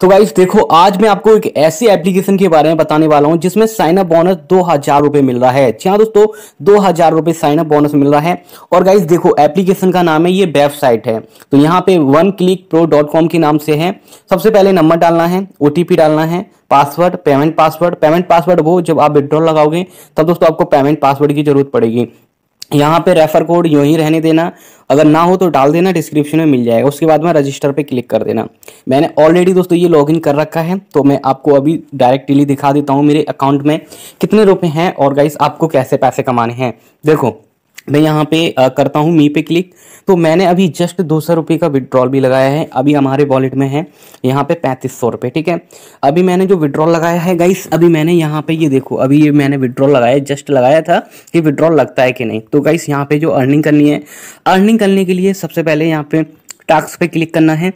तो गाइज देखो आज मैं आपको एक ऐसी एप्लीकेशन के बारे में बताने वाला हूँ जिसमें साइन अप बोनस दो हजार रुपए मिल रहा है जी हाँ दोस्तों दो हजार रुपए साइन अप बोनस मिल रहा है और गाइज देखो एप्लीकेशन का नाम है ये वेबसाइट है तो यहाँ पे one click pro dot com के नाम से है सबसे पहले नंबर डालना है ओ डालना है password payment password payment password वो जब आप विड्रॉल लगाओगे तब दोस्तों आपको पेमेंट पासवर्ड की जरूरत पड़ेगी यहाँ पे रेफर कोड यूँ ही रहने देना अगर ना हो तो डाल देना डिस्क्रिप्शन में मिल जाएगा उसके बाद में रजिस्टर पे क्लिक कर देना मैंने ऑलरेडी दोस्तों ये लॉगिन कर रखा है तो मैं आपको अभी डायरेक्टली दिखा देता हूँ मेरे अकाउंट में कितने रुपए हैं और गाइस आपको कैसे पैसे कमाने हैं देखो मैं यहाँ पे आ, करता हूँ मी पे क्लिक तो मैंने अभी जस्ट दो सौ रुपये का विड्रॉल भी लगाया है अभी हमारे वॉलेट में है यहाँ पे पैंतीस सौ रुपये ठीक है अभी मैंने जो विड्रॉल लगाया है गाइस अभी मैंने यहाँ पे ये यह देखो अभी ये मैंने विड्रॉल लगाया जस्ट लगाया था कि विड्रॉल लगता है कि नहीं तो गाइस यहाँ पे जो अर्निंग करनी है अर्निंग करने के लिए सबसे पहले यहाँ पे टास्क पे क्लिक करना है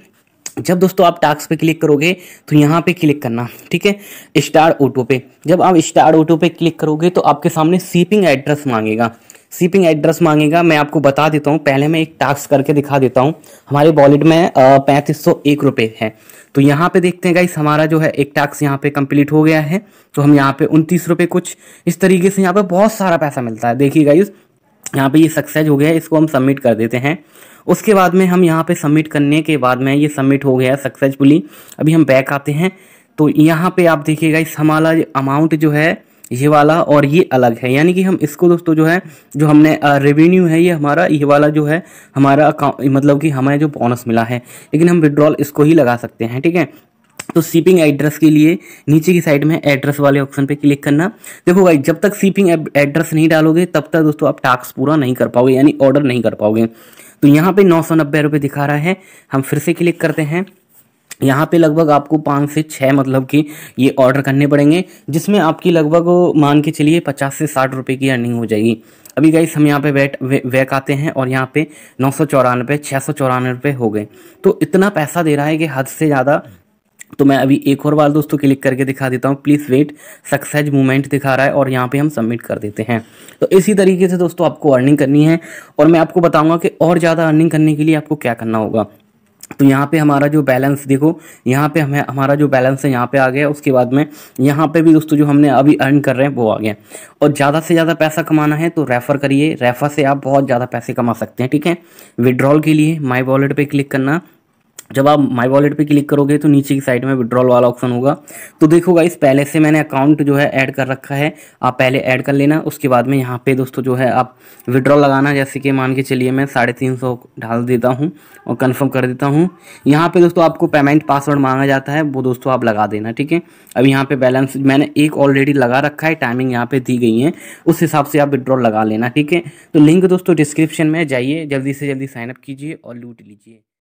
जब दोस्तों आप टास्क पे क्लिक करोगे तो यहाँ पे क्लिक करना ठीक है स्टार ऑटो पे जब आप स्टार ऑटो पे क्लिक करोगे तो आपके सामने सीपिंग एड्रेस मांगेगा शिपिंग एड्रेस मांगेगा मैं आपको बता देता हूँ पहले मैं एक टास्क करके दिखा देता हूँ हमारे वॉलेट में पैंतीस सौ एक रुपये है तो यहाँ पे देखते हैं गाइस हमारा जो है एक टास्क यहाँ पे कंप्लीट हो गया है तो हम यहाँ पे उनतीस रुपये कुछ इस तरीके से यहाँ पे बहुत सारा पैसा मिलता है देखिए गाइस यहाँ पे ये सक्सेस हो गया है इसको हम सबमिट कर देते हैं उसके बाद में हम यहाँ पे सबमिट करने के बाद में ये सबमिट हो गया सक्सेसफुली अभी हम बैक आते हैं तो यहाँ पे आप देखिए गाइस हमारा अमाउंट जो है ये वाला और ये अलग है यानी कि हम इसको दोस्तों जो है जो हमने रेवेन्यू है ये हमारा ये वाला जो है हमारा मतलब कि हमें जो बोनस मिला है लेकिन हम विड्रॉल इसको ही लगा सकते हैं ठीक है तो सीपिंग एड्रेस के लिए नीचे की साइड में एड्रेस वाले ऑप्शन पे क्लिक करना देखो भाई जब तक सीपिंग एड्रेस नहीं डालोगे तब तक दोस्तों आप टास्क पूरा नहीं कर पाओगे यानी ऑर्डर नहीं कर पाओगे तो यहाँ पे नौ सौ नब्बे रुपये दिखा रहा है हम फिर से क्लिक करते हैं यहाँ पे लगभग आपको पाँच से छः मतलब कि ये ऑर्डर करने पड़ेंगे जिसमें आपकी लगभग मान के चलिए पचास से साठ रुपये की अर्निंग हो जाएगी अभी गाइस हम यहाँ पे वेट वे, वैक आते हैं और यहाँ पे नौ सौ चौरानवे छः सौ चौरानवे रुपये हो गए तो इतना पैसा दे रहा है कि हद से ज़्यादा तो मैं अभी एक और बार दोस्तों क्लिक करके दिखा देता हूँ प्लीज़ वेट सक्सेस मूवमेंट दिखा रहा है और यहाँ पे हम सबमिट कर देते हैं तो इसी तरीके से दोस्तों आपको अर्निंग करनी है और मैं आपको बताऊँगा कि और ज़्यादा अर्निंग करने के लिए आपको क्या करना होगा तो यहाँ पे हमारा जो बैलेंस देखो यहाँ पे हमें हमारा जो बैलेंस है यहाँ पे आ गया उसके बाद में यहाँ पे भी दोस्तों जो हमने अभी अर्न कर रहे हैं वो आ गया और ज़्यादा से ज़्यादा पैसा कमाना है तो रेफ़र करिए रेफ़र से आप बहुत ज़्यादा पैसे कमा सकते हैं ठीक है विड्रॉल के लिए माई वॉलेट पर क्लिक करना जब आप माई वॉलेट पे क्लिक करोगे तो नीचे की साइड में विड्रॉल वाला ऑप्शन होगा तो देखो गाइस पहले से मैंने अकाउंट जो है ऐड कर रखा है आप पहले ऐड कर लेना उसके बाद में यहाँ पे दोस्तों जो है आप विड्रॉल लगाना जैसे कि मान के चलिए मैं साढ़े तीन सौ डाल देता हूँ और कन्फर्म कर देता हूँ यहाँ पर दोस्तों आपको पेमेंट पासवर्ड मांगा जाता है वो दोस्तों आप लगा देना ठीक है अब यहाँ पर बैलेंस मैंने एक ऑलरेडी लगा रखा है टाइमिंग यहाँ पर दी गई है उस हिसाब से आप विड्रॉल लगा लेना ठीक है तो लिंक दोस्तों डिस्क्रिप्शन में जाइए जल्दी से जल्दी साइनअप कीजिए और लूट लीजिए